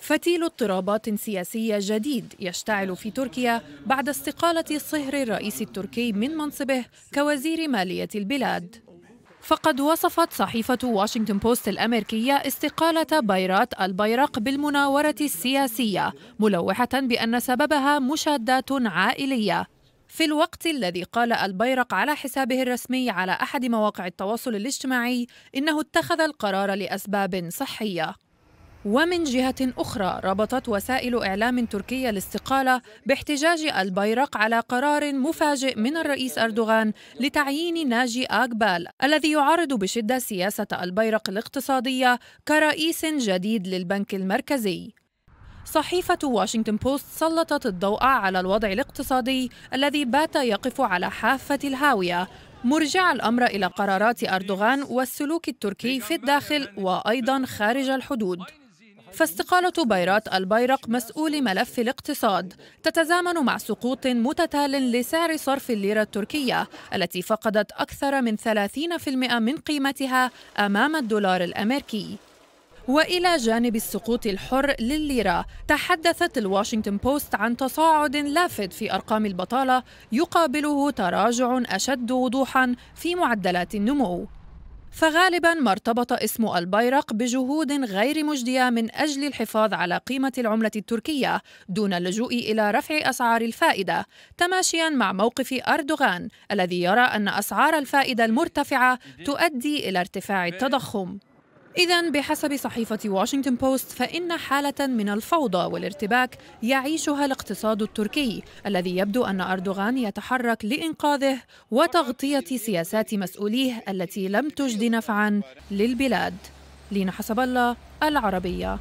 فتيل اضطرابات سياسية جديد يشتعل في تركيا بعد استقالة صهر الرئيس التركي من منصبه كوزير مالية البلاد فقد وصفت صحيفة واشنطن بوست الأمريكية استقالة بيرات البيرق بالمناورة السياسية ملوحة بأن سببها مشادات عائلية في الوقت الذي قال البيرق على حسابه الرسمي على أحد مواقع التواصل الاجتماعي إنه اتخذ القرار لأسباب صحية ومن جهة أخرى ربطت وسائل إعلام تركية الاستقالة باحتجاج البيرق على قرار مفاجئ من الرئيس أردوغان لتعيين ناجي أكبال الذي يعارض بشدة سياسة البيرق الاقتصادية كرئيس جديد للبنك المركزي صحيفة واشنطن بوست سلطت الضوء على الوضع الاقتصادي الذي بات يقف على حافة الهاوية مرجع الأمر إلى قرارات أردوغان والسلوك التركي في الداخل وأيضا خارج الحدود فاستقالة بيرات البيرق مسؤول ملف الاقتصاد تتزامن مع سقوط متتال لسعر صرف الليرة التركية التي فقدت أكثر من 30% من قيمتها أمام الدولار الأمريكي والى جانب السقوط الحر للليره تحدثت الواشنطن بوست عن تصاعد لافت في ارقام البطاله يقابله تراجع اشد وضوحا في معدلات النمو فغالبا ما ارتبط اسم البيرق بجهود غير مجديه من اجل الحفاظ على قيمه العمله التركيه دون اللجوء الى رفع اسعار الفائده تماشيا مع موقف اردوغان الذي يرى ان اسعار الفائده المرتفعه تؤدي الى ارتفاع التضخم إذا بحسب صحيفة واشنطن بوست فإن حالة من الفوضى والارتباك يعيشها الاقتصاد التركي الذي يبدو أن أردوغان يتحرك لإنقاذه وتغطية سياسات مسؤوليه التي لم تجد نفعا للبلاد لين حسب الله العربية